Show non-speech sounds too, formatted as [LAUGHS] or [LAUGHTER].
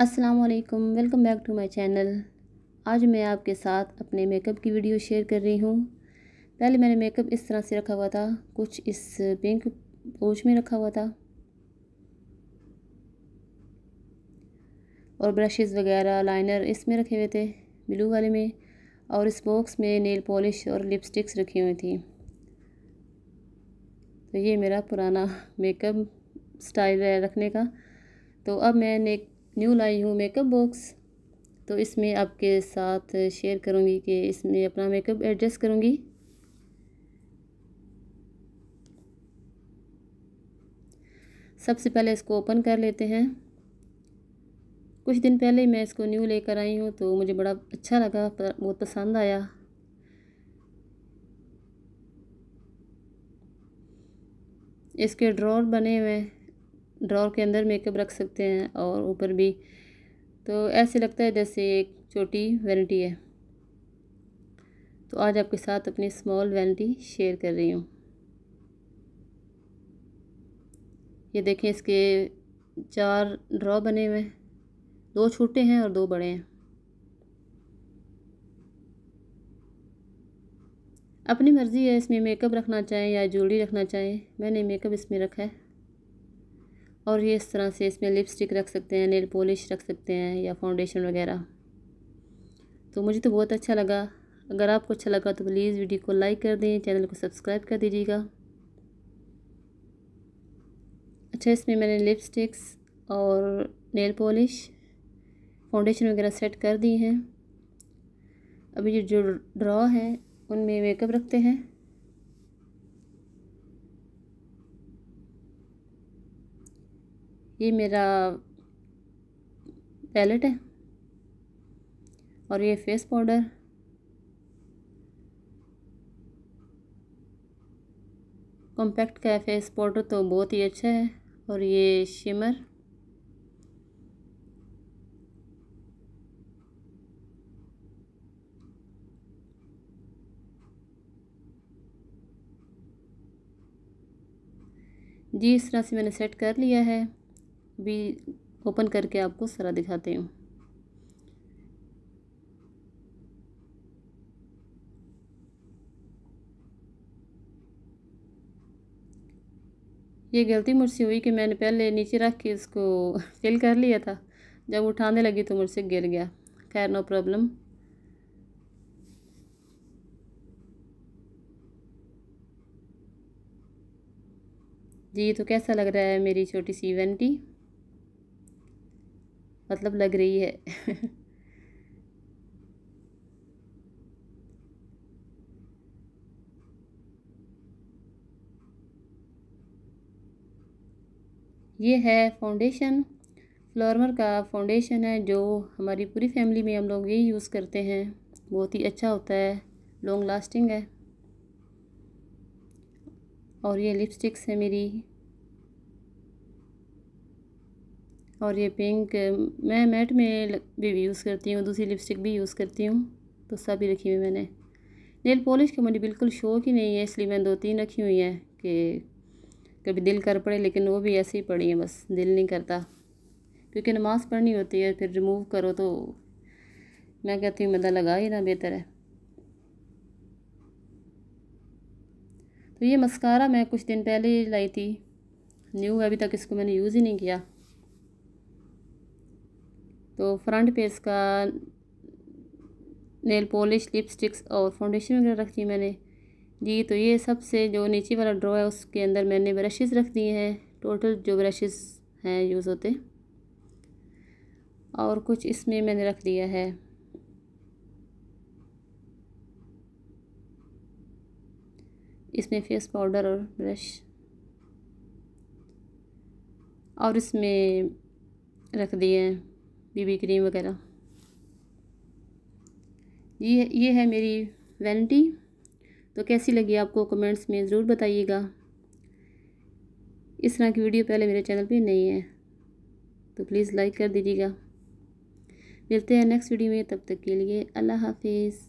अस्सलाम welcome back to my channel आज मैं आपके साथ अपने मेकअप की वीडियो शेयर कर रही हूँ पहले मैंने मेकअप इस तरह से रखा हुआ था कुछ इस पिंक पोच में रखा हुआ था और ब्रशेस वगैरह लाइनर इसमें रखे हुए थे ब्लू वाले में और इस बॉक्स में नेल पॉलिश और लिपस्टिक्स रखी हुई थी तो ये मेरा पुराना मेकअप स्टाइल है रखने का तो अब मैं नेक न्यू लाई हूँ मेकअप बॉक्स तो इसमें आपके साथ शेयर करूँगी कि इसमें अपना मेकअप एडजस्ट करूँगी सबसे पहले इसको ओपन कर लेते हैं कुछ दिन पहले मैं इसको न्यू लेकर आई हूँ तो मुझे बड़ा अच्छा लगा बहुत पसंद आया इसके ड्रॉर बने हुए हैं ड्रॉर के अंदर मेकअप रख सकते हैं और ऊपर भी तो ऐसे लगता है जैसे एक छोटी वैनिटी है तो आज आपके साथ अपनी स्मॉल वैनिटी शेयर कर रही हूँ ये देखें इसके चार ड्रॉ बने हुए हैं दो छोटे हैं और दो बड़े हैं अपनी मर्ज़ी है इसमें मेकअप रखना चाहें या ज्वेलरी रखना चाहें मैंने मेकअप इसमें रखा है और ये इस तरह से इसमें लिपस्टिक रख सकते हैं नेल पॉलिश रख सकते हैं या फाउंडेशन वगैरह तो मुझे तो बहुत अच्छा लगा अगर आपको अच्छा लगा तो प्लीज़ वीडियो को लाइक कर दें चैनल को सब्सक्राइब कर दीजिएगा अच्छा इसमें मैंने लिपस्टिक्स और नेल पॉलिश फाउंडेशन वगैरह सेट कर दी हैं अभी जो ड्रॉ है उनमें मेकअप रखते हैं ये मेरा पैलेट है और ये फेस पाउडर कॉम्पैक्ट का फेस पाउडर तो बहुत ही अच्छा है और ये शिमर जी इस तरह से मैंने सेट कर लिया है भी ओपन करके आपको सारा दिखाते हूँ ये गलती मुझसे हुई कि मैंने पहले नीचे रख के इसको फिल कर लिया था जब उठाने लगी तो मुझसे गिर गया खैर नो प्रॉब्लम जी तो कैसा लग रहा है मेरी छोटी सी वेंटी मतलब लग रही है [LAUGHS] ये है फाउंडेशन फ्लॉर्मर का फाउंडेशन है जो हमारी पूरी फैमिली में हम लोग यही यूज़ करते हैं बहुत ही अच्छा होता है लॉन्ग लास्टिंग है और ये लिपस्टिक्स है मेरी और ये पिंक मैं मैट में भी यूज़ करती हूँ दूसरी लिपस्टिक भी यूज़ करती हूँ तो सब ही रखी हुई मैंने नेल पॉलिश का मुझे बिल्कुल शौक ही नहीं है इसलिए मैं दो तीन रखी हुई हैं कि कभी दिल कर पड़े लेकिन वो भी ऐसे ही पड़ी हैं बस दिल नहीं करता क्योंकि नमाज़ पढ़नी होती है फिर रिमूव करो तो मैं कहती हूँ मदा लगा ही ना बेहतर है तो ये मस्कारा मैं कुछ दिन पहले लाई थी न्यू अभी तक इसको मैंने यूज़ ही नहीं किया तो फ्रंट पे इसका नेल पॉलिश लिपस्टिक्स और फाउंडेशन वगैरह रख दी मैंने जी तो ये सबसे जो नीचे वाला ड्रॉ है उसके अंदर मैंने ब्रशेज़ रख दिए हैं टोटल जो ब्रशेज़ हैं यूज़ होते और कुछ इसमें मैंने रख दिया है इसमें फेस पाउडर और ब्रश और इसमें रख दिए हैं बीबी क्रीम वगैरह ये ये है मेरी वैनिटी तो कैसी लगी आपको कमेंट्स में ज़रूर बताइएगा इस तरह की वीडियो पहले मेरे चैनल पे नहीं है तो प्लीज़ लाइक कर दीजिएगा मिलते हैं नेक्स्ट वीडियो में तब तक के लिए अल्लाह हाफिज़